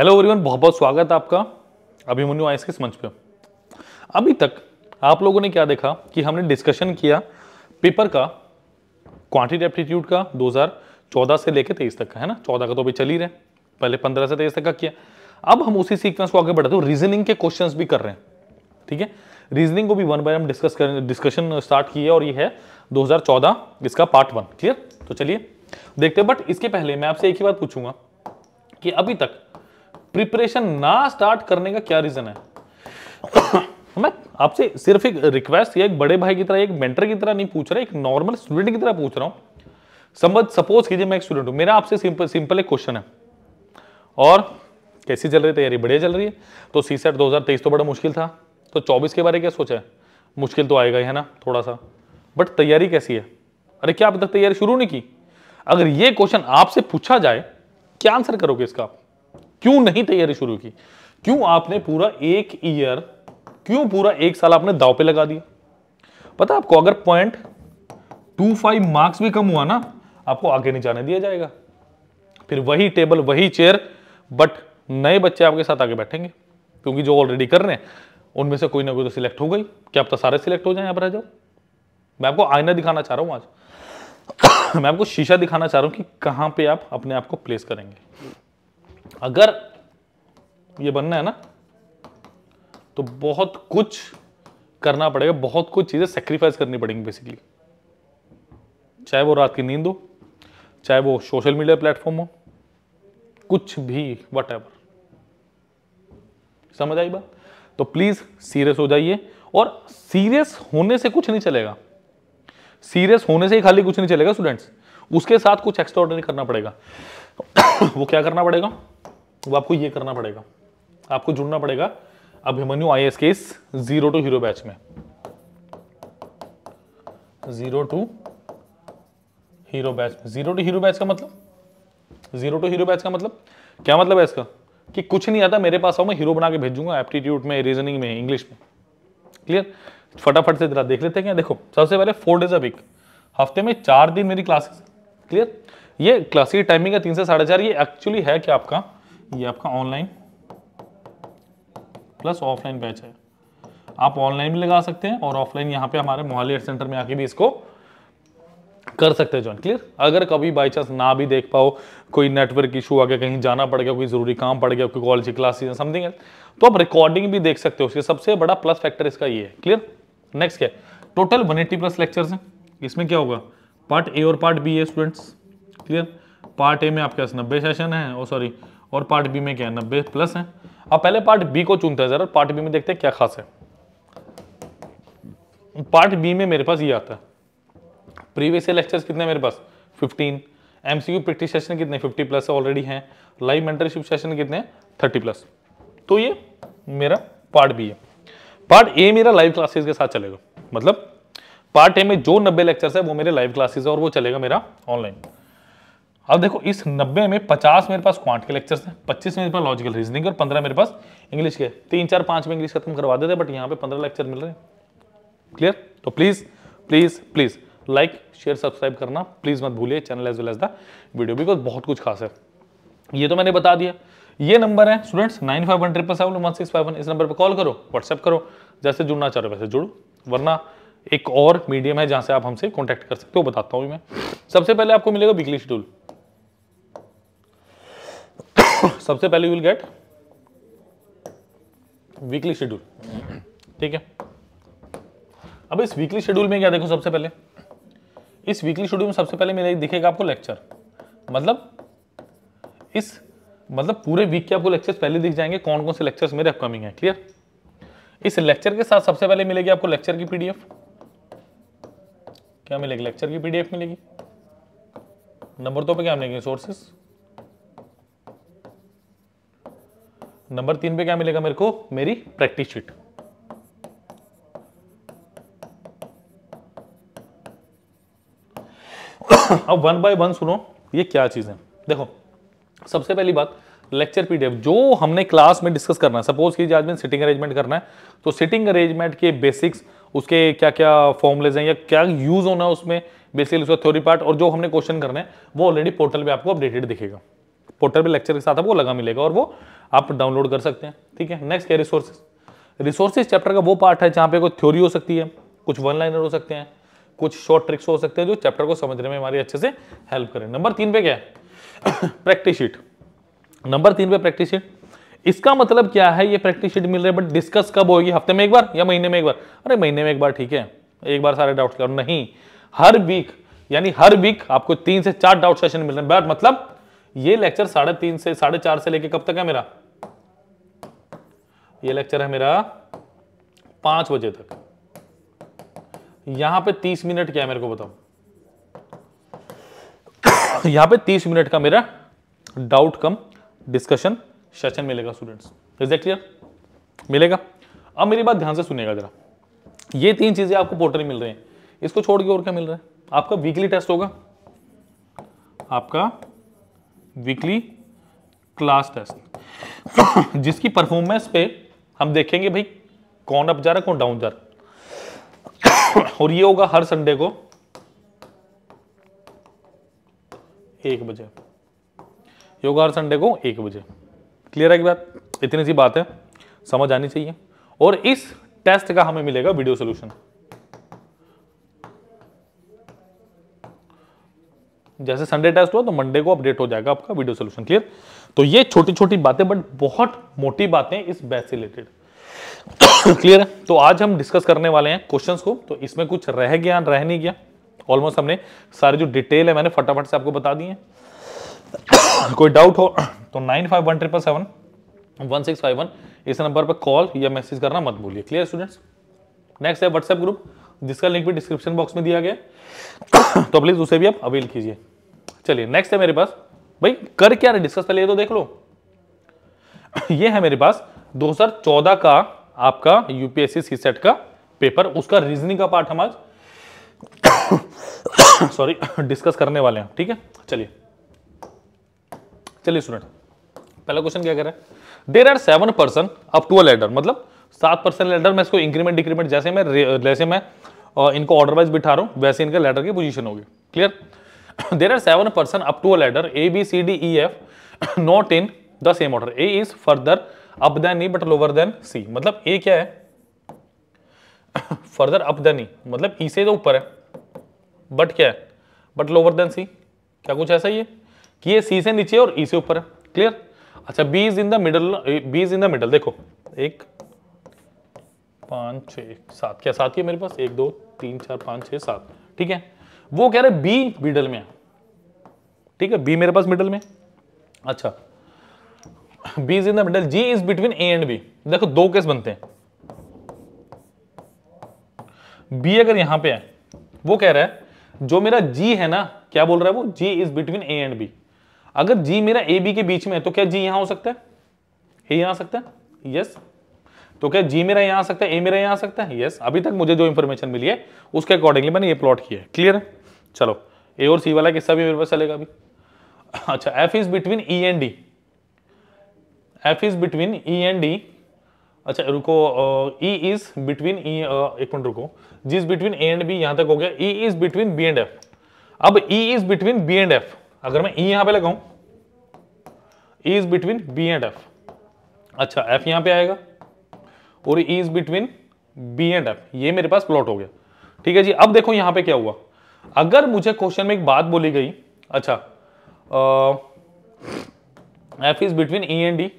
Hello everyone बहुत बहुत स्वागत है आपका अभिमन्यु आइस के मंच पे अभी तक आप लोगों ने क्या देखा कि हमने डिस्कशन किया पेपर का क्वांटिटी एप्टीट्यूड का 2014 से लेकर तेईस तक का है ना 14 का तो अभी चल ही रहे पहले 15 से तेईस तक का किया अब हम उसी सीक्वेंस को आगे बढ़ाते हो रीजनिंग के क्वेश्चन भी कर रहे हैं ठीक है रीजनिंग को भी वन बाय हम डिस्कस कर डिस्कशन स्टार्ट किया और ये है दो इसका पार्ट वन क्लियर तो चलिए देखते हैं बट इसके पहले मैं आपसे एक ही बात पूछूंगा कि अभी तक प्रिपरेशन ना स्टार्ट करने का क्या रीजन है मैं आपसे सिर्फ एक रिक्वेस्ट या एक बड़े भाई की तरह एक मेंटर की तरह नहीं पूछ रहा एक नॉर्मल स्टूडेंट की तरह पूछ रहा हूं संबंध सपोज कीजिए मैं एक स्टूडेंट हूं मेरा आपसे सिंपल सिंपल एक क्वेश्चन है और कैसी चल रही तैयारी बढ़िया चल रही है तो सी सेट दो तो बड़ा मुश्किल था तो चौबीस के बारे क्या सोचा है मुश्किल तो आएगा ही है ना थोड़ा सा बट तैयारी कैसी है अरे क्या अब तक तैयारी शुरू नहीं की अगर ये क्वेश्चन आपसे पूछा जाए क्या आंसर करोगे इसका आप क्यों नहीं तैयारी शुरू की क्यों आपने पूरा एक ईयर क्यों पूरा एक साल आपने दाव पे लगा दिया पता आपको अगर पॉइंट टू फाइव मार्क्स भी कम हुआ ना आपको आगे नहीं जाने दिया जाएगा फिर वही टेबल वही चेयर बट नए बच्चे आपके साथ आगे बैठेंगे क्योंकि जो ऑलरेडी कर रहे हैं उनमें से कोई ना कोई तो सिलेक्ट हो गई क्या आप तो सारे सिलेक्ट हो जाए यहाँ पर रह जाओ मैं आपको आईना दिखाना चाह रहा हूं आज मैं आपको शीशा दिखाना चाह रहा हूं कि कहां पे आप अपने आप को प्लेस करेंगे अगर ये बनना है ना तो बहुत कुछ करना पड़ेगा बहुत कुछ चीज़ें सेक्रीफाइस करनी पड़ेंगी बेसिकली चाहे वो रात की नींद हो चाहे वो सोशल मीडिया प्लेटफॉर्म हो कुछ भी वट एवर समझ आई बात तो प्लीज़ सीरियस हो जाइए और सीरियस होने से कुछ नहीं चलेगा सीरियस होने से ही खाली कुछ नहीं चलेगा स्टूडेंट्स उसके साथ कुछ एक्स्ट्रा करना पड़ेगा वो क्या करना पड़ेगा वो आपको ये करना पड़ेगा आपको जुड़ना पड़ेगा Abhimanyu I S case zero to hero batch में जीरो टू हीरो बैच में जीरो टू हीरो बैच का मतलब जीरो टू हीरो बैच का मतलब क्या मतलब है इसका कि कुछ नहीं आता मेरे पास आओ मैं हीरो बना के भेजूंगा एप्टीट्यूड में रीजनिंग में इंग्लिश में क्लियर फटाफट से जरा देख लेते हैं क्या देखो सबसे पहले फोर डेज अ वीक हफ्ते में चार दिन मेरी क्लासेस क्लियर ये क्लास की टाइमिंग है तीन से साढ़े चार ये एक्चुअली है क्या आपका ये आपका ऑनलाइन प्लस ऑफलाइन बैच है आप ऑनलाइन भी लगा सकते हैं और ऑफलाइन यहाँ पे हमारे मोहाली एड सेंटर में आके भी इसको कर सकते हैं ज्वाइन क्लियर अगर कभी बाई चांस ना भी देख पाओ कोई नेटवर्क इशू आ गया कहीं जाना पड़ गया कोई जरूरी काम पड़ गया कोई कॉलेज क्लासेज समथिंग है तो आप रिकॉर्डिंग भी देख सकते हो उसके सबसे बड़ा प्लस फैक्टर इसका ये है क्लियर नेक्स्ट क्या टोटल वन प्लस लेक्चर है इसमें क्या होगा पार्ट ए और पार्ट बी है स्टूडेंट्स क्लियर पार्ट ए में आपके पास नब्बे सेशन है और सॉरी और पार्ट बी में क्या है नब्बे प्लस है अब पहले पार्ट बी को चुनते हैं ज़रा पार्ट बी में देखते हैं क्या खास है पार्ट बी में मेरे पास ये आता है प्रीवियस लेक्चर्स कितने मेरे पास 15 एमसीक्यू प्रैक्टिस सेशन कितने 50 प्लस ऑलरेडी हैं लाइव मेंटरशिप सेशन कितने 30 प्लस तो ये मेरा पार्ट बी है पार्ट ए मेरा लाइव क्लासेस के साथ चलेगा मतलब पार्ट ए में जो नब्बे लेक्चर्स है वो मेरे लाइव क्लासेस है और वो चलेगा मेरा ऑनलाइन अब देखो इस 90 में 50 मेरे पास क्वांट के लेक्चर्स हैं 25 मेरे पास लॉजिकल रीजनिंग और 15 मेरे पास इंग्लिश के तीन चार पाँच में इंग्लिश खत्म करवा देते बट यहाँ पे 15 लेक्चर मिल रहे हैं क्लियर तो please please please like share subscribe करना प्लीज़ मत भूलिए channel as well as the video because बहुत कुछ खास है ये तो मैंने बता दिया ये नंबर है students nine five one triple seven six five इस नंबर पर कॉल करो व्हाट्सएप करो जैसे जुड़ना चाह रहे हो वैसे जुड़ो वरना एक और मीडियम है जहाँ से आप हमसे कॉन्टैक्ट कर सकते हो बताता हूँ मैं सबसे पहले आपको मिलेगा वीकली शेड्यूल सबसे पहले you will get weekly schedule ठीक है अब इस वीकली शेड्यूल में क्या देखो सबसे पहले इस वीकली शेड्यूल में सबसे पहले मेरा दिखेगा आपको लेक्चर मतलब इस मतलब पूरे वीक के आपको लेक्चर्स पहले दिख जाएंगे कौन कौन से लेक्चर्स मेरे अपकमिंग है क्लियर इस लेक्चर के साथ सबसे पहले मिलेगी आपको लेक्चर की पीडीएफ क्या मिलेगी लेक्चर की पीडीएफ मिलेगी नंबर दो पे क्या मिलेगी सोर्सेस नंबर तीन पे क्या मिलेगा मेरे को मेरी प्रैक्टिस शीट अब वन बाय वन सुनो ये क्या चीज है देखो सबसे पहली बात लेक्चर पीडीएफ जो हमने क्लास में डिस्कस करना है सपोज कीजिए आज में सिटिंग अरेंजमेंट करना है तो सिटिंग अरेंजमेंट के बेसिक्स उसके क्या क्या फॉर्मुलेज हैं या क्या यूज होना है उसमें बेसिकली उसका थ्योरी पार्ट और जो हमने क्वेश्चन करना है वो ऑलरेडी पोर्टल पे आपको अपडेटेड दिखेगा पोर्टल पे लेक्चर के साथ आपको लगा मिलेगा और वो आप डाउनलोड कर सकते हैं ठीक है नेक्स्ट क्या रिसोर्सेज रिसोर्सेज चैप्टर का वो पार्ट है जहाँ पे कोई थ्योरी हो सकती है कुछ वन लाइनर हो सकते हैं कुछ शॉर्ट ट्रिक्स हो सकते हैं जो चैप्टर को समझने में हमारी अच्छे से हेल्प करें नंबर तीन पे क्या है प्रैक्टिस शीट नंबर तीन पे प्रैक्टिस शीट इसका मतलब क्या है ये प्रैक्टिस शीट मिल रही है बट डिस्कस कब होगी हफ्ते में एक बार या महीने में एक बार अरे महीने में एक बार ठीक है एक बार सारे डाउट्स करो नहीं हर वीक यानी हर वीक आपको तीन से चार डाउट सेशन मिल रहे हैं बट मतलब ये लेक्चर साढ़े तीन से साढ़े चार से लेके कब तक है मेरा ये लेक्चर है मेरा पांच बजे तक यहां पे तीस मिनट क्या है मेरे को बताओ यहां पे तीस मिनट का मेरा डाउट कम डिस्कशन सेशन मिलेगा स्टूडेंट्स इज क्लियर मिलेगा अब मेरी बात ध्यान से सुनेगा जरा ये तीन चीजें आपको पोर्टल मिल रही हैं इसको छोड़ के और क्या मिल रहा है आपका वीकली टेस्ट होगा आपका वीकली क्लास टेस्ट जिसकी परफॉर्मेंस पे हम देखेंगे भाई कौन अप जा रहा कौन डाउन जा रहा और ये होगा हर संडे को एक बजे योगा हर संडे को एक बजे क्लियर है की बात इतनी सी बात है समझ आनी चाहिए और इस टेस्ट का हमें मिलेगा वीडियो सोल्यूशन जैसे संडे टेस्ट हुआ तो मंडे को अपडेट हो जाएगा आपका वीडियो सोल्यूशन क्लियर तो ये छोटी छोटी बातें बट बहुत मोटी बातें इस बैच से रिलेटेड क्लियर है तो आज हम डिस्कस करने वाले हैं क्वेश्चन को तो इसमें कुछ रह गया रह नहीं गया ऑलमोस्ट हमने सारी जो डिटेल है मैंने फटाफट से आपको बता दी है कोई डाउट हो तो nine five one triple seven one six five one इस नंबर पर कॉल या मैसेज करना मत भूलिए क्लियर स्टूडेंट्स नेक्स्ट है व्हाट्सएप ग्रुप जिसका लिंक भी डिस्क्रिप्शन बॉक्स में दिया गया तो प्लीज़ उसे भी आप अवेल कीजिए चलिए नेक्स्ट है मेरे पास भाई कर क्या रहे डिस्कस पहले ये तो देख लो ये है मेरे पास 2014 का आपका यूपीएससी सी सेट का पेपर उसका रीजनिंग का पार्ट हम आज सॉरी डिस्कस करने वाले हैं ठीक है चलिए चलिए स्टूडेंट पहला क्वेश्चन क्या कर रहा है there are seven person up to other मतलब सात पर्सन लेडर में इसको इंक्रीमेंट डिक्रीमेंट जैसे मैं जैसे मैं इनको ऑर्डर वाइज बिठा रहा हूं वैसे इनका लेडर की पोजीशन होगी clear there are seven person up to a ladder A, B, C, D, E, F, not in the same order. A is further up than E but lower than C. मतलब A क्या है further up then ई मतलब ई e से तो ऊपर है but क्या है बट लोअर देन सी क्या कुछ ऐसा ही है कि ये सी से नीचे और ई e से ऊपर है क्लियर अच्छा B is in the middle B is in the middle देखो एक पाँच छः सात क्या सात ही है मेरे पास एक दो तीन चार पाँच छः सात ठीक है वो कह रहे बी मिडल में ठीक है बी मेरे पास मिडल में अच्छा B is in the middle G is between A and B देखो दो केस बनते हैं बी अगर यहां पे है वो कह रहा है जो मेरा जी है ना क्या बोल रहा है वो G is between A and B अगर जी मेरा ए बी के बीच में है तो क्या जी यहां हो सकता है ए यहां आ सकता है यस तो क्या जी मेरा यहां आ सकता है ए मेरा यहां आ सकता है यस अभी तक मुझे जो इंफॉर्मेशन मिली है उसके अकॉर्डिंगली मैंने ये प्लॉट किया है क्लियर है चलो ए और सी वाला किस्सा भी मेरे पास चलेगा अभी अच्छा F is between E and D F is between E and D अच्छा रुको ई इज बिटवीन ई एक मिनट रुको जिस बिटवीन ए एंड बी यहां तक हो गया E is between B and F अब E is between B and F अगर मैं ई e यहां पे लगाऊ is between B and F अच्छा एफ यहां पे आएगा और E is between B and F ये मेरे पास प्लॉट हो गया ठीक है जी अब देखो यहां पे क्या हुआ अगर मुझे क्वेश्चन में एक बात बोली गई अच्छा F is between E and D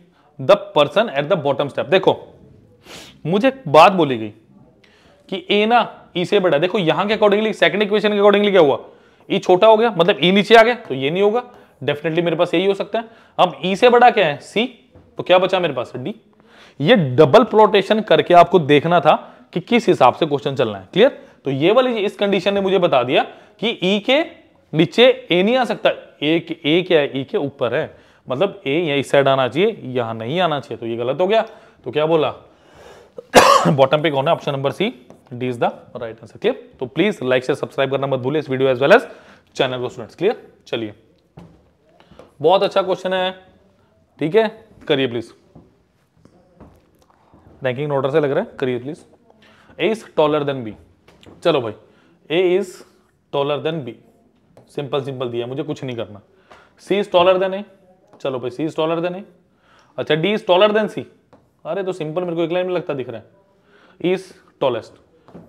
the person at the bottom step देखो मुझे बात बोली गई कि ए ना ई e से बड़ा देखो यहां के अकॉर्डिंगली सेकंड इक्वेशन के अकॉर्डिंगली क्या हुआ ई e छोटा हो गया मतलब ई e नीचे आ गया तो ये नहीं होगा डेफिनेटली मेरे पास यही हो सकता है अब ई से बड़ा क्या है सी तो क्या बचा मेरे पास डी ये डबल प्लोटेशन करके आपको देखना था कि किस हिसाब से क्वेश्चन चलना है क्लियर तो ये वाली इस कंडीशन ने मुझे बता दिया कि ई e के नीचे ए नहीं आ सकता ए ए क्या है ई e के ऊपर है मतलब ए या इस साइड आना चाहिए यहां नहीं आना चाहिए तो ये गलत हो गया तो क्या बोला बॉटम पे कौन है option number C D is the right answer clear तो प्लीज लाइक से सब्सक्राइब करना मत भूलिए इस video as well as channel को स्टूडेंट्स क्लियर चलिए बहुत अच्छा क्वेश्चन है ठीक है करिए प्लीज रैंकिंग ऑर्डर से लग रहा है करिए please A is taller than B चलो भाई A is taller than B simple simple दिया मुझे कुछ नहीं करना C is taller than A चलो भाई C is taller than A अच्छा D is taller than C अरे तो सिंपल मेरे को एक लाइन में लगता दिख रहा है इज e टॉलेस्ट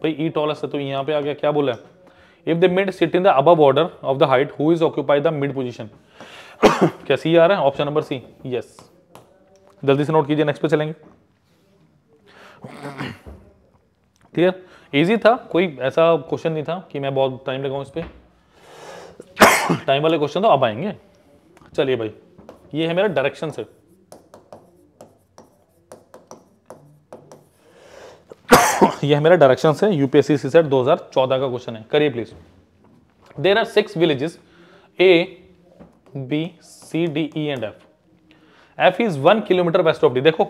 भाई ई e टॉलेस्ट है तो यहाँ पे आ गया क्या बोला है if the mid sit in the अब order of the height who is occupy the mid position क्या सी आ रहा है ऑप्शन नंबर सी यस जल्दी से नोट कीजिए नेक्स्ट पे चलेंगे क्लियर ईजी था कोई ऐसा क्वेश्चन नहीं था कि मैं बहुत टाइम लगाऊँ इस पर टाइम वाले क्वेश्चन तो अब आएंगे चलिए भाई ये है मेरा डायरेक्शन से यह मेरा डायरेक्शन है यूपीएससी सेट 2014 का क्वेश्चन है करिए please there are six villages A B C D E and F F is one kilometre west of D देखो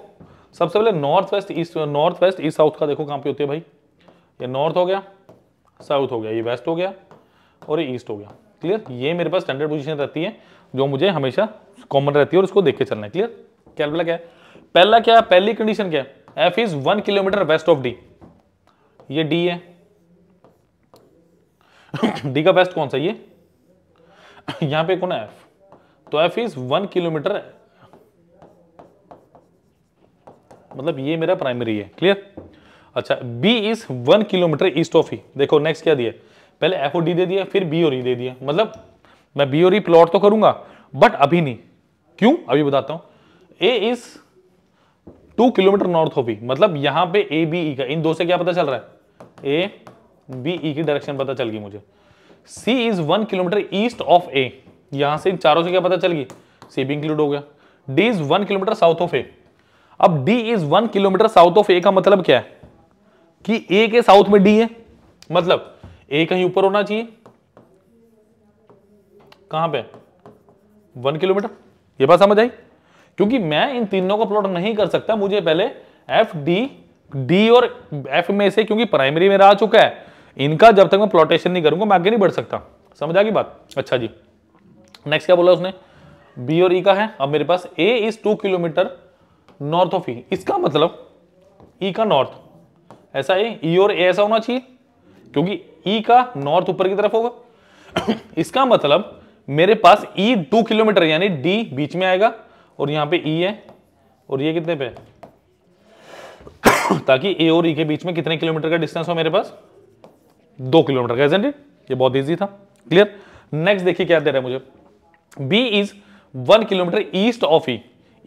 सबसे पहले north west east north west east south का देखो कहां पे होती है भाई ये नॉर्थ हो गया साउथ हो गया ये वेस्ट हो गया और ये ईस्ट हो गया क्लियर ये मेरे पास स्टैंडर्ड पोजीशन रहती है जो मुझे हमेशा कॉमन रहती है और उसको देख के चलना है क्लियर क्या क्या है पहला क्या पहली कंडीशन क्या है F is one kilometre west of D ये डी है डी का वेस्ट कौन सा ये यहां पे कौन है एफ तो एफ इज वन किलोमीटर मतलब ये मेरा प्राइमरी है क्लियर अच्छा B is one kilometre east of E देखो नेक्स्ट क्या दिया पहले एफ डी दे दिया फिर बी और ई e दे दिया मतलब मैं बी और ई e प्लॉट तो करूंगा बट अभी नहीं क्यों अभी बताता हूं A is two kilometre north of E मतलब यहां पे ए बी ई का इन दो से क्या पता चल रहा है ए बी ई की डायरेक्शन पता चल गई मुझे C is one kilometre east of A यहां से इन चारों से क्या पता चल गई सी भी इंक्लूड हो गया D is one kilometre south of A अब D is one kilometre south of A का मतलब क्या है कि ए के साउथ में डी है मतलब ए कहीं ऊपर होना चाहिए कहां पे वन किलोमीटर ये बात समझ आई क्योंकि मैं इन तीनों का प्लॉट नहीं कर सकता मुझे पहले एफ डी डी और एफ में से क्योंकि प्राइमरी मेरा आ चुका है इनका जब तक मैं प्लॉटेशन नहीं करूंगा मैं आगे नहीं बढ़ सकता समझ आ गई बात अच्छा जी नेक्स्ट क्या बोला उसने बी और ई e का है अब मेरे पास A is two kilometre north of E इसका मतलब ई e का नॉर्थ ऐसा है ई e और ए ऐसा होना चाहिए क्योंकि ई e का नॉर्थ ऊपर की तरफ होगा इसका मतलब मेरे पास ई e टू किलोमीटर यानी डी बीच में आएगा और यहां पे ई e है और ये कितने पे ताकि ए और ई e के बीच में कितने किलोमीटर का डिस्टेंस हो मेरे पास दो किलोमीटर का एजेंट ये बहुत ईजी था क्लियर नेक्स्ट देखिए क्या दे रहा है मुझे B is one kilometre east of E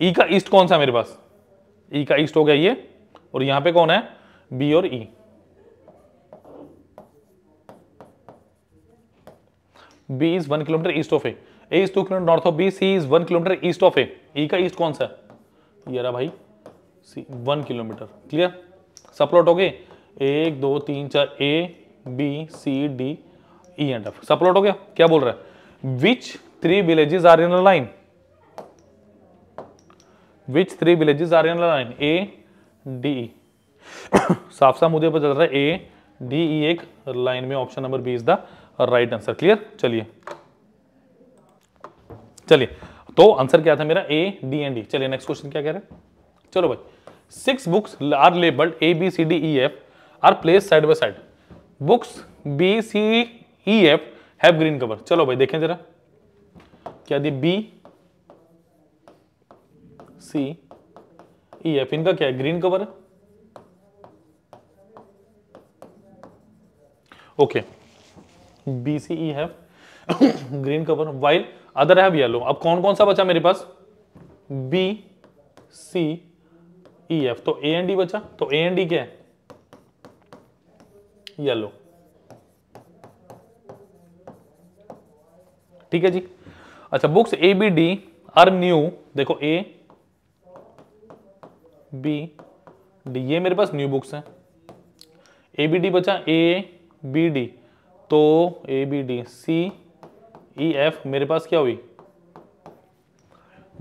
E का ईस्ट कौन सा है मेरे पास ई e का ईस्ट हो गया ये और यहां पे कौन है बी और E B is one kilometre east of A A is two kilometre north of B C is one kilometre east of A E का ईस्ट कौन सा ये रहा भाई सी वन किलोमीटर क्लियर सप्लॉट हो गए एक दो तीन चार A B C D E and F सप्लॉट हो गया क्या बोल रहा है which three villages are in line which three villages are in line A D E साफ साफ मुझे पता चल रहा है ए डी ई एक लाइन में option number B is the right answer clear चलिए चलिए तो आंसर क्या था मेरा ए डी एंड डी चलिए नेक्स्ट क्वेश्चन क्या कह रहे हैं चलो भाई six books are labelled A B C D E F are place side by side books B C E F have green cover चलो भाई देखें जरा क्या दी बी सी ई एफ इनका क्या है ग्रीन कवर है सी ई है green cover while other have yellow अब कौन कौन सा बचा मेरे पास बी सी ई एफ तो ए and बचा तो ए and डी क्या है येलो ठीक है जी अच्छा books A B D are new देखो ए बी डी ये मेरे पास न्यू बुक्स हैं ए बी डी बचा ए बी डी तो A B D C E F मेरे पास क्या हुई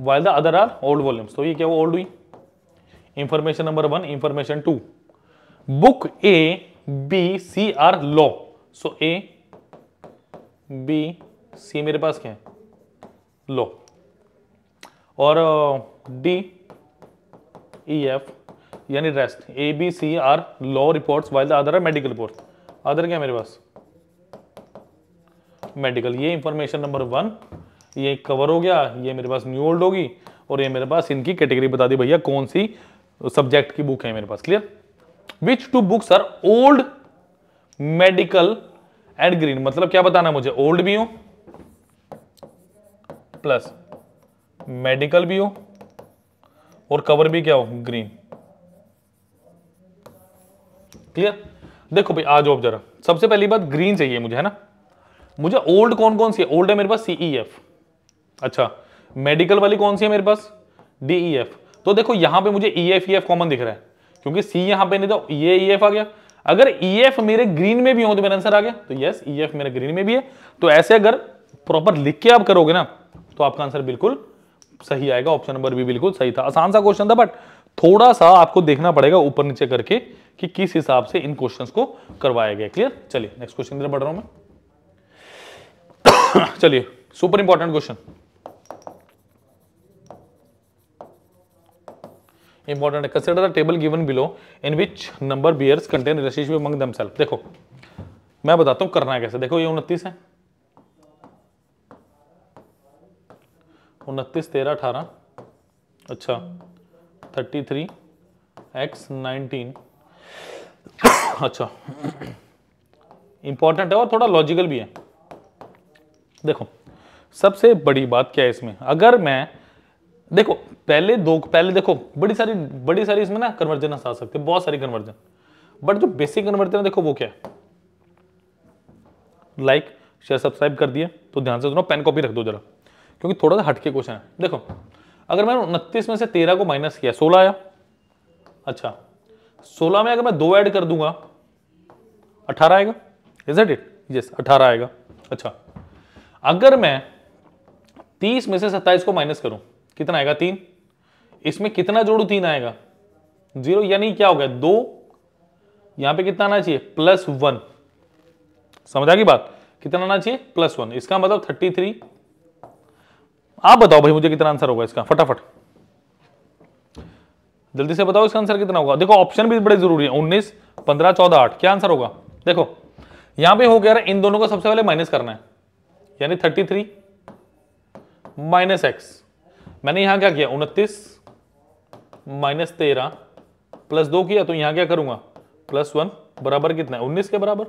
while the other are old volumes तो ये क्या ओल्ड हुई information number one information two book A B C are law so A B C मेरे पास क्या है लॉ और डी ई एफ यानी rest A B C are law reports while the other are medical reports other क्या मेरे पास medical ये इंफॉर्मेशन नंबर वन ये कवर हो गया ये मेरे पास न्यू ओल्ड होगी और ये मेरे पास इनकी कैटेगरी बता दी भैया कौन सी सब्जेक्ट की बुक है मेरे पास clear which two books are old medical and green मतलब क्या बताना मुझे ओल्ड भी हो प्लस मेडिकल भी हो और कवर भी क्या हो ग्रीन क्लियर देखो भाई आ जाओ जरा सबसे पहली बात ग्रीन चाहिए मुझे है ना मुझे ओल्ड कौन कौन सी है ओल्ड है मेरे पास सीई एफ e अच्छा मेडिकल वाली कौन सी है मेरे पास डी ई एफ तो देखो यहां पे मुझे E F E F common दिख रहा है क्योंकि सी यहां पे नहीं तो ये ई e एफ आ गया अगर ई e एफ मेरे ग्रीन में भी हो तो मेरा आंसर आ गया तो यस ई एफ मेरे ग्रीन में भी है तो ऐसे अगर प्रॉपर लिख के आप करोगे ना तो आपका आंसर बिल्कुल सही आएगा ऑप्शन नंबर भी बिल्कुल सही था आसान सा क्वेश्चन था बट थोड़ा सा आपको देखना पड़ेगा ऊपर नीचे करके कि किस हिसाब से इन क्वेश्चंस को करवाया गया क्लियर चलिए नेक्स्ट क्वेश्चन बढ़ रहा हूं मैं चलिए super important question important consider table given below in which number bears contain relationship among themselves देखो मैं बताता हूं करना कैसे देखो ये उनतीस है उनतीस तेरह अठारह अच्छा थर्टी थ्री एक्स नाइनटीन अच्छा इंपॉर्टेंट है और थोड़ा लॉजिकल भी है देखो सबसे बड़ी बात क्या है इसमें अगर मैं देखो पहले दो पहले देखो बड़ी सारी बड़ी सारी इसमें ना कन्वर्जन आ सकते हैं बहुत सारी कन्वर्जन बट जो बेसिक कन्वर्जन है देखो वो क्या है लाइक शेयर सब्सक्राइब कर दिए तो ध्यान से सुनो पेन कॉपी रख दो जरा क्योंकि थोड़ा सा हटके क्वेश्चन है देखो अगर मैंने उनतीस में से तेरह को माइनस किया सोलह आया अच्छा सोलह में अगर मैं दो ऐड कर दूंगा अठारह आएगा इज इट यस अठारह आएगा अच्छा अगर मैं तीस में से सत्ताईस को माइनस करूं कितना आएगा तीन इसमें कितना जोड़ू तीन आएगा जीरो यानी क्या हो गया दो यहां पे कितना आना चाहिए प्लस वन समझा की बात कितना आना चाहिए प्लस वन इसका मतलब थर्टी थ्री आप बताओ भाई मुझे कितना आंसर होगा इसका फटाफट जल्दी से बताओ इसका आंसर कितना होगा देखो ऑप्शन भी बड़े जरूरी है उन्नीस पंद्रह चौदह आठ क्या आंसर होगा देखो यहां पे हो गया इन दोनों को सबसे पहले माइनस करना है यानी थर्टी थ्री माइनस एक्स मैंने यहां क्या किया उनतीस माइनस तेरह प्लस दो किया तो यहां क्या करूंगा प्लस वन बराबर कितना है उन्नीस के बराबर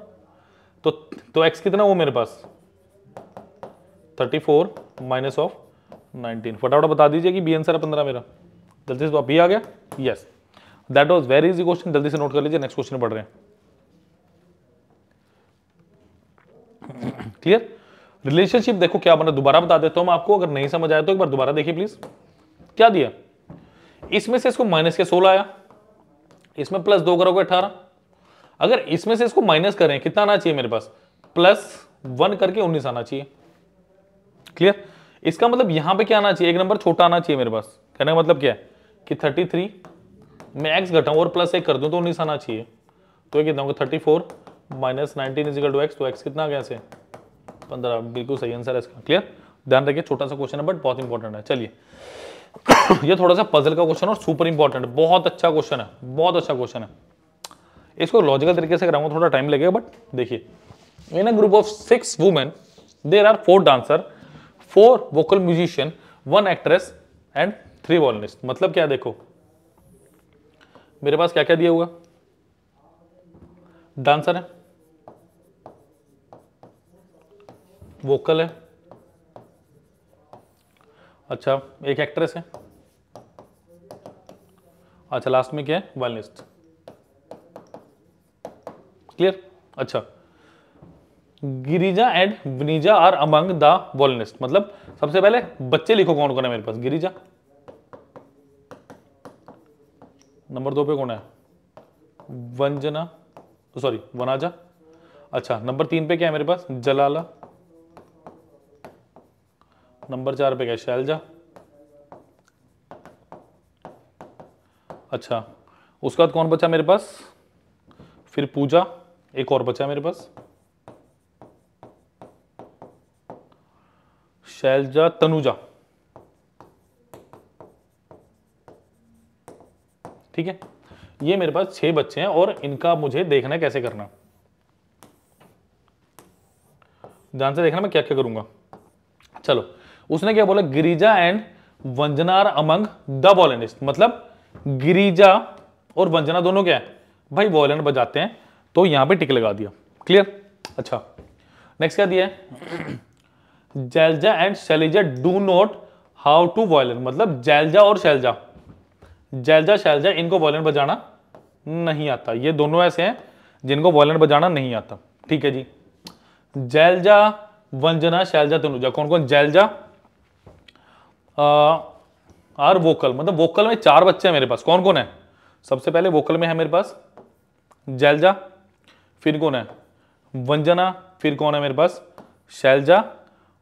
तो तो एक्स कितना हो मेरे पास thirty four minus of nineteen फटाफट बता दीजिए कि बी आंसर है पंद्रह मेरा जल्दी से तो बी आ गया yes that was very easy question जल्दी से नोट कर लीजिए नेक्स्ट क्वेश्चन पढ़ रहे हैं क्लियर रिलेशनशिप देखो क्या बना दोबारा बता देता हूं आपको अगर नहीं समझ आया तो एक बार दोबारा देखिए प्लीज क्या दिया इसमें से इसको माइनस के सोलह आया इसमें प्लस दो करोगे अठारह अगर इसमें से इसको माइनस करें कितना आना चाहिए मेरे पास प्लस वन करके उन्नीस आना चाहिए क्लियर इसका मतलब यहां पे क्या आना चाहिए एक नंबर छोटा आना चाहिए मेरे पास कहने का मतलब क्या है कि थर्टी थ्री मैं एक्स घटाऊँ और प्लस एक कर दूं तो उन्नीस आना चाहिए तो ये कितना होगा thirty four minus nineteen is equal to X तो एक्स कितना गया से पंद्रह बिल्कुल सही आंसर है इसका क्लियर ध्यान रखिए छोटा सा क्वेश्चन है बट बहुत इंपॉर्टेंट है चलिए ये थोड़ा सा पजल का क्वेश्चन और सुपर इंपॉर्टेंट बहुत अच्छा क्वेश्चन है बहुत अच्छा क्वेश्चन अच्छा है इसको लॉजिकल तरीके से कराऊंगा थोड़ा टाइम लगेगा बट देखिए in a group of six women there are four dancer four vocal musician one actress and three violinist मतलब क्या देखो मेरे पास क्या क्या दिया हुआ डांसर है वोकल है अच्छा एक एक्ट्रेस है अच्छा लास्ट में क्या है वॉलिस्ट क्लियर अच्छा Girija and Vinija are among the violinist मतलब सबसे पहले बच्चे लिखो कौन कौन है मेरे पास गिरिजा नंबर दो पे कौन है वंजना सॉरी वनाजा अच्छा नंबर तीन पे क्या है मेरे पास जलाला नंबर चार पे क्या है शैलजा अच्छा उसके बाद कौन बचा मेरे पास फिर पूजा एक और बचा मेरे पास शैलजा तनुजा ठीक है ये मेरे पास छह बच्चे हैं और इनका मुझे देखना कैसे करना ध्यान से देखना मैं क्या क्या करूंगा चलो उसने क्या बोला गिरिजा एंड वंजनार अमंग द वॉलेनिस्ट मतलब गिरिजा और वंजना दोनों क्या है भाई वॉलेन बजाते हैं तो यहां पे टिक लगा दिया क्लियर अच्छा नेक्स्ट क्या दिया है Shailaja and Shailaja do not how to violin मतलब जैलजा और शैलजा जैलजा शैलजा इनको वॉयलिन बजाना नहीं आता ये दोनों ऐसे हैं जिनको वॉयलिन बजाना नहीं आता ठीक है जी जैलजा वंजना शैलजा तनुजा कौन कौन जैलजा और वोकल मतलब वोकल में चार बच्चे हैं मेरे पास कौन कौन है सबसे पहले वोकल में है मेरे पास जैलजा फिर कौन है वंजना फिर कौन है मेरे पास शैलजा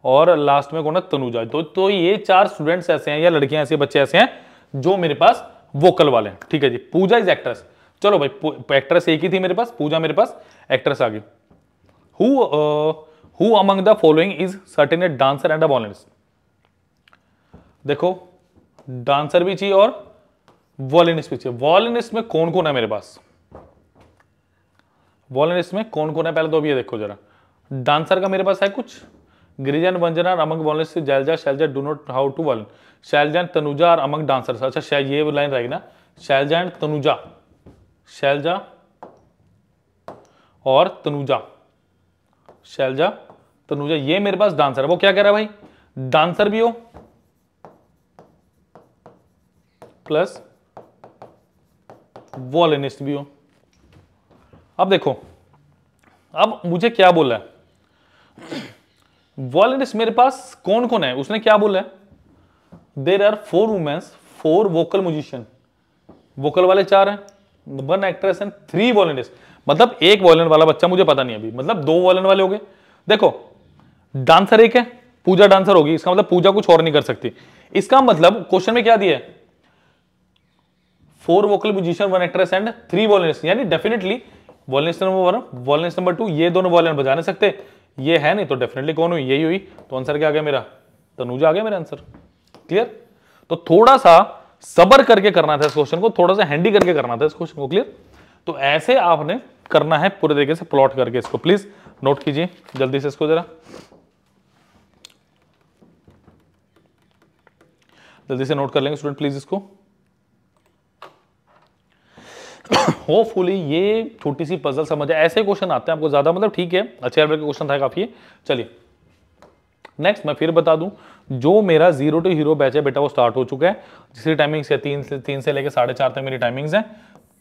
और लास्ट में कौन है तनुजा तो, तो ये चार स्टूडेंट्स ऐसे हैं या लड़कियां ऐसे बच्चे ऐसे हैं जो मेरे पास वोकल वाले हैं ठीक है जी पूजा इज एक्ट्रेस चलो भाई एक्ट्रेस एक ही थी मेरे पास पूजा मेरे पास एक्ट्रेस आ गई who among the following is certain a dancer and a violinist देखो डांसर भी चाहिए और वॉलिनिस्ट भी चाहिए वॉलिनिस्ट में कौन कौन है मेरे पास वॉलिनिस्ट में कौन कौन है पहले तो अभी देखो जरा डांसर का मेरे पास है कुछ ग्रिजन वंजन और अमंग बोलने से Shailaja Shailaja do not how to violin Shailaja Tanuja और अमंग डांसर्स अच्छा ये लाइन रहेगी ना शैलजा एंड तनुजा शैलजा और तनुजा शैलजा तनुजा ये मेरे पास डांसर है वो क्या कह रहा है भाई डांसर भी हो प्लस वॉलिनिस्ट भी हो अब देखो अब मुझे क्या बोला है वॉलेंटियर्स मेरे पास कौन कौन है उसने क्या बोला है there are four womens four vocal musician vocal वाले चार हैं one actress and three volunteers मतलब एक वॉलेंट वाला बच्चा मुझे पता नहीं अभी मतलब दो वॉलेंट वाले हो गए देखो डांसर एक है पूजा डांसर होगी इसका मतलब पूजा कुछ और नहीं कर सकती इसका मतलब क्वेश्चन में क्या दिया है four vocal musician one actress and three volunteers यानी definitely violinist number one violinist number two ये दोनों वॉलेंट बजा नहीं सकते ये है नहीं तो डेफिनेटली कौन हुई यही हुई तो आंसर क्या आ गया मेरा तनुजा आ गया मेरा आंसर क्लियर तो थोड़ा सा सबर करके करना था इस क्वेश्चन को थोड़ा सा हैंडी करके करना था इस क्वेश्चन को क्लियर तो ऐसे आपने करना है पूरे तरीके से प्लॉट करके इसको प्लीज नोट कीजिए जल्दी से इसको जरा जल्दी से नोट कर लेंगे स्टूडेंट प्लीज इसको होपफुली ये छोटी सी पजल समझ आए ऐसे क्वेश्चन आते हैं आपको ज़्यादा मतलब ठीक है अच्छे लेवल के क्वेश्चन था काफ़ी चलिए नेक्स्ट मैं फिर बता दूं जो मेरा जीरो टू हीरो बैच है बेटा वो स्टार्ट हो चुका है जिसकी टाइमिंग्स है तीन से तीन से लेकर साढ़े चार तक मेरी टाइमिंग्स हैं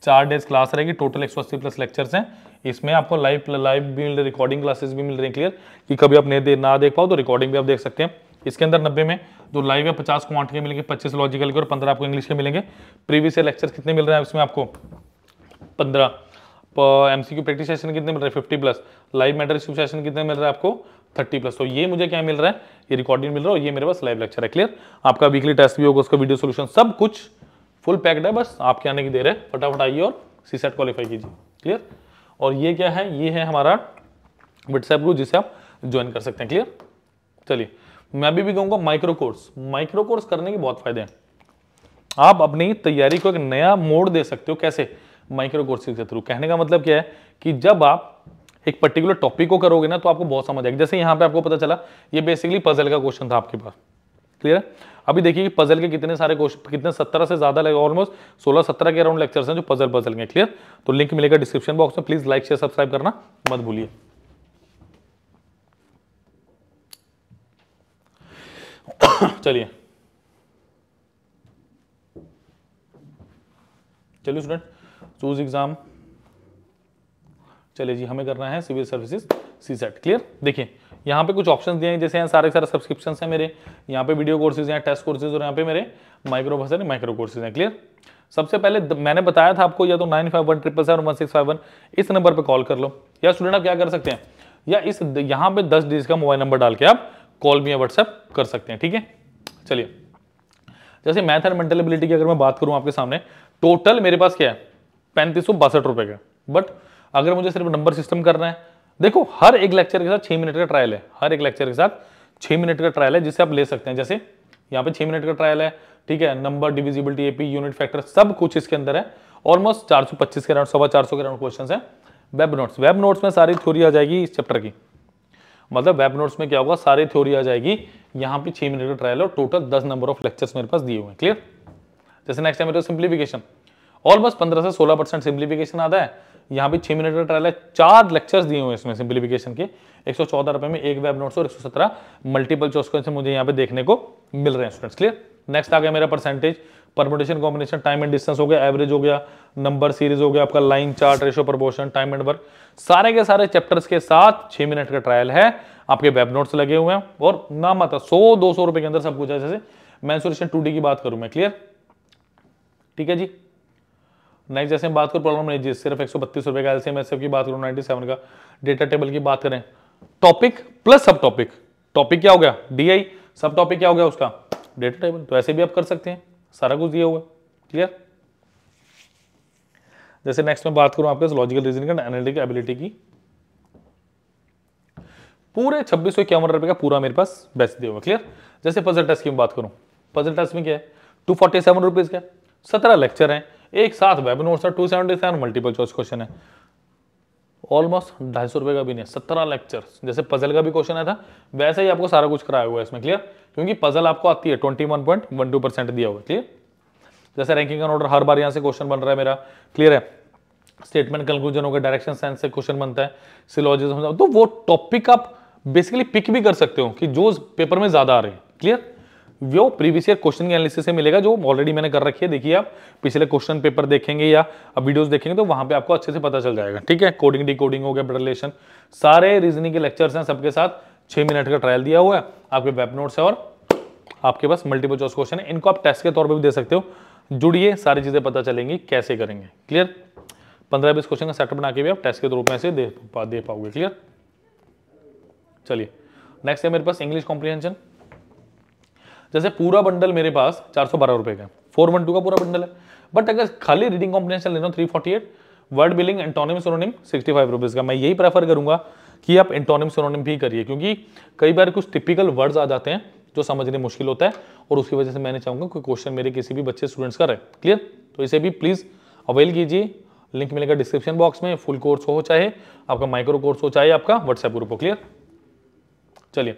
चार डेज क्लास रहेगी टोटल एक सौ अस्सी प्लस लेक्चर्स हैं इसमें आपको लाइव लाइव भी मिल रही रिकॉर्डिंग क्लासेस भी मिल रही क्लियर कि कभी आप नहीं दे ना देख पाओ तो रिकॉर्डिंग भी आप देख सकते हैं इसके अंदर नब्बे में जो लाइव है पचास क्वांट के मिलेंगे पच्चीस लॉजिकल के और पंद्रह आपको इंग्लिश के मिलेंगे प्रीवियस लेक्चर लेक्चर्स कितने मिल रहे हैं इसमें आपको पंद्रह M C Q practice session कितने मिल रहे हैं fifty plus live mentorship session कितने मिल रहे हैं आपको थर्टी प्लस तो ये मुझे क्या मिल रहा है ये रिकॉर्डिंग मिल रहा है और ये मेरे पास लाइव लेक्चर है क्लियर आपका वीकली टेस्ट भी होगा उसका वीडियो सोल्यूशन सब कुछ फुल पैक्ड है बस आपके आने की देर है फटाफट आइए और सी सेट क्वालिफाई कीजिए क्लियर और ये क्या है ये है हमारा व्हाट्सएप ग्रुप जिसे आप ज्वाइन कर सकते हैं क्लियर चलिए मैं अभी भी कहूँगा माइक्रो कोर्स माइक्रो कोर्स करने के बहुत फायदे हैं आप अपनी तैयारी को एक नया मोड़ दे सकते हो कैसे माइक्रो कोर्सेज के थ्रू कहने का मतलब क्या है कि जब आप एक पर्टिकुलर टॉपिक को करोगे ना तो आपको बहुत समझ आएगा जैसे यहाँ पे आपको पता चला ये बेसिकली पजल का क्वेश्चन था आपके पास क्लियर है अभी देखिए पजल के कितने सारे क्वेश्चन कितने सत्रह से ज्यादा लगे ऑलमोस्ट सोलह सत्रह के अराउंड लेक्चर्स हैं जो पजल पजल के क्लियर तो लिंक मिलेगा डिस्क्रिप्शन बॉक्स में प्लीज लाइक शेयर सब्सक्राइब करना मत भूलिए चलिए चलिए स्टूडेंट चूज एग्जाम चलिए जी हमें करना है civil services CSAT clear देखिए यहाँ पे कुछ ऑप्शंस दिए हैं जैसे यहाँ सारे सारे सब्सक्रिप्शन हैं मेरे यहाँ पे वीडियो कोर्सेज हैं टेस्ट कोर्सेज और यहाँ पे मेरे माइक्रो भाषा माइक्रो कोर्सेज हैं क्लियर सबसे पहले मैंने बताया था आपको या तो nine five one triple seven one six five one इस नंबर पर कॉल कर लो या स्टूडेंट आप क्या कर सकते हैं या इस यहाँ पे दस डिजिट का मोबाइल नंबर डाल के आप कॉल भी या व्हाट्सएप कर सकते हैं ठीक है चलिए जैसे मैथ एंड मेंटल एबिलिटी की अगर मैं बात करूँ आपके सामने टोटल मेरे पास क्या है पैंतीस सौ बासठ रुपए का बट अगर मुझे सिर्फ नंबर सिस्टम करना है देखो हर एक लेक्चर के साथ छह मिनट का ट्रायल है हर एक लेक्चर के साथ छह मिनट का ट्रायल है जिसे आप ले सकते हैं जैसे यहाँ पे छह मिनट का ट्रायल है ठीक है number divisibility AP unit factor सब कुछ इसके अंदर है ऑलमोस्ट चार सौ पच्चीस के राउंड सवा चार सौ के राउंड क्वेश्चन है वेब नोट्स वेब नोट्स में सारी थ्योरी आ जाएगी इस चैप्टर की मतलब वेब नोट्स में क्या होगा सारी थ्योरी आ जाएगी यहाँ पे छह मिनट का ट्रायल है और टोटल दस नंबर ऑफ लेक्चर्स मेरे पास दिए हुए हैं क्लियर जैसे नेक्स्ट टाइम मेरे सिंप्लीफिकेशन ऑलमोस्ट पंद्रह से सोलह परसेंट सिंप्लीफिकेशन आता है यहाँ पे छह मिनट का ट्रायल है चार लेक्चर्स दिए हुए इसमें सिंप्लीफिकेशन के एक सौ चौदह रुपए में एक वेब नोट्स और एक सौ सत्रह मल्टीपल चॉइस को मुझे यहाँ पे देखने को मिल रहे हैं स्टूडेंट्स क्लियर नेक्स्ट आ गया मेरा percentage permutation combination time and distance हो गया एवरेज हो गया नंबर सीरीज हो गया आपका line chart ratio proportion time and work सारे के सारे चैप्टर्स के साथ छह मिनट का ट्रायल है आपके वेब नोट्स लगे हुए हैं और ना मत सौ दो सौ रुपए के अंदर सब कुछ है जैसे मैं टू की बात करूं मैं क्लियर ठीक है जी नेक्स्ट जैसे हम बात करूँ प्रॉब्लम नहीं सिर्फ एक सौ का एलसीएम एस की बात करो नाइन्टी का डेटा टेबल की बात करें topic plus sub topic topic क्या हो गया डीआई सब टॉपिक क्या हो गया उसका डेटा टेबल तो ऐसे भी आप कर सकते हैं सारा कुछ दिया हुआ क्लियर जैसे नेक्स्ट में बात करूं आपके logical reasoning and analytic ability की पूरे छब्बीस सौ इक्यावन रुपए का पूरा मेरे पास बैच दिया हुआ क्लियर जैसे पजल टेस्ट की बात करूं पजल टेस्ट में क्या है टू फोर्टी सेवन रुपीज़ का सत्रह लेक्चर हैं एक साथ वेब और two seventy seven multiple choice question है ऑलमोस्ट ढाई सौ रुपये का भी नहीं सत्रह लेक्चर जैसे पजल का भी क्वेश्चन आया था वैसे ही आपको सारा कुछ कराया हुआ है इसमें क्लियर क्योंकि पजल आपको आती है twenty one point one two percent दिया हुआ क्लियर जैसे रैंकिंग का ऑर्डर हर बार यहाँ से क्वेश्चन बन रहा है मेरा क्लियर है स्टेटमेंट कंक्लूजन होगा डायरेक्शन सेंस से क्वेश्चन बनता है सिलोजिज्म तो वो टॉपिक आप बेसिकली पिक भी कर सकते हो कि जो पेपर में ज्यादा आ रहे हैं क्लियर वो प्रीवियस ईयर क्वेश्चन के एनालिसिस से मिलेगा जो ऑलरेडी मैंने कर रखी है देखिए आप पिछले क्वेश्चन पेपर देखेंगे या अब वीडियोस देखेंगे तो वहां पे आपको अच्छे से पता चल जाएगा ठीक है कोडिंग डिकोडिंग हो गया ब्रलेशन सारे रीजनिंग के लेक्चर्स हैं सबके साथ छः मिनट का ट्रायल दिया हुआ है आपके वेब नोट्स है और आपके पास मल्टीपल चॉइस क्वेश्चन है इनको आप टेस्ट के तौर पर भी दे सकते हो जुड़िए सारी चीज़ें पता चलेंगी कैसे करेंगे क्लियर पंद्रह बीस क्वेश्चन का सेटअप बना के भी आप टेस्ट के रूप में से दे पा, दे पाओगे क्लियर चलिए नेक्स्ट है मेरे पास इंग्लिश कॉम्प्रीहेंशन जैसे पूरा बंडल मेरे पास चार सौ बारह रुपए का फोर वन टू का पूरा बंडल है बट अगर खाली रीडिंग कॉम्बिनेशन ले रहा हूँ three forty eight word building antonym synonym sixty five rupees का मैं यही प्रेफर करूंगा कि आप एंटोनिम सोनोनिम भी करिए क्योंकि कई बार कुछ टिपिकल वर्ड्स आ जाते हैं जो समझने मुश्किल होता है और उसकी वजह से मैंने चाहूँगा कोई क्वेश्चन मेरे किसी भी बच्चे स्टूडेंट्स का रहे क्लियर तो इसे भी प्लीज़ अवेल कीजिए लिंक मिलेगा डिस्क्रिप्शन बॉक्स में फुल कोर्स हो चाहे आपका माइक्रो कोर्स हो चाहे आपका व्हाट्सएप ग्रुप हो क्लियर चलिए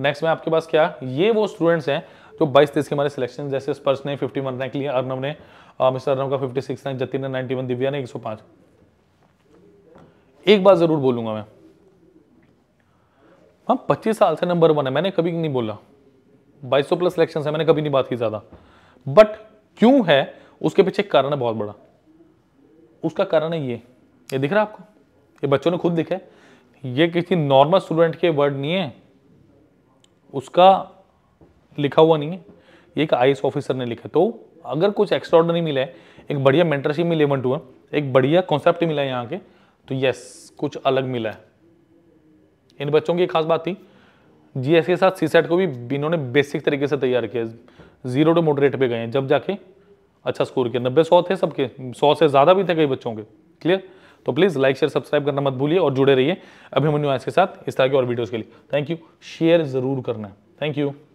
नेक्स्ट में आपके पास क्या ये वो स्टूडेंट्स हैं जो 22 तेईस के हमारे सिलेक्शन जैसे स्पर्श ने 51 रैंक लिया अर्नव ने मिस्टर अर्नव का 56 रैंक जतिन ने 91 दिव्या ने 105 एक बात जरूर बोलूंगा मैं हम 25 साल से नंबर वन है मैंने कभी नहीं बोला 2200 प्लस सिलेक्शन है मैंने कभी नहीं बात की ज़्यादा बट क्यों है उसके पीछे कारण है बहुत बड़ा उसका कारण है ये ये दिख रहा है आपको ये बच्चों ने खुद दिखा है ये किसी नॉर्मल स्टूडेंट के वर्ड नहीं है उसका लिखा हुआ नहीं है ये एक आई ऑफिसर ने लिखा तो अगर कुछ एक्स्ट्रॉडनरी मिला है एक बढ़िया मेंटरशिप मिले वन टू वन एक बढ़िया कॉन्सेप्ट मिला है यहाँ के तो यस कुछ अलग मिला है इन बच्चों की खास बात थी जी के साथ सी को भी इन्होंने बेसिक तरीके से तैयार किया जीरो टू मोडरेट पे गए हैं जब जाके अच्छा स्कोर किया नब्बे सौ थे सबके सौ से ज़्यादा भी थे कई बच्चों के क्लियर तो प्लीज़ लाइक शेयर सब्सक्राइब करना मत भूलिए और जुड़े रहिए अभी हम के साथ इस तरह के और वीडियोज़ के लिए थैंक यू शेयर ज़रूर करना थैंक यू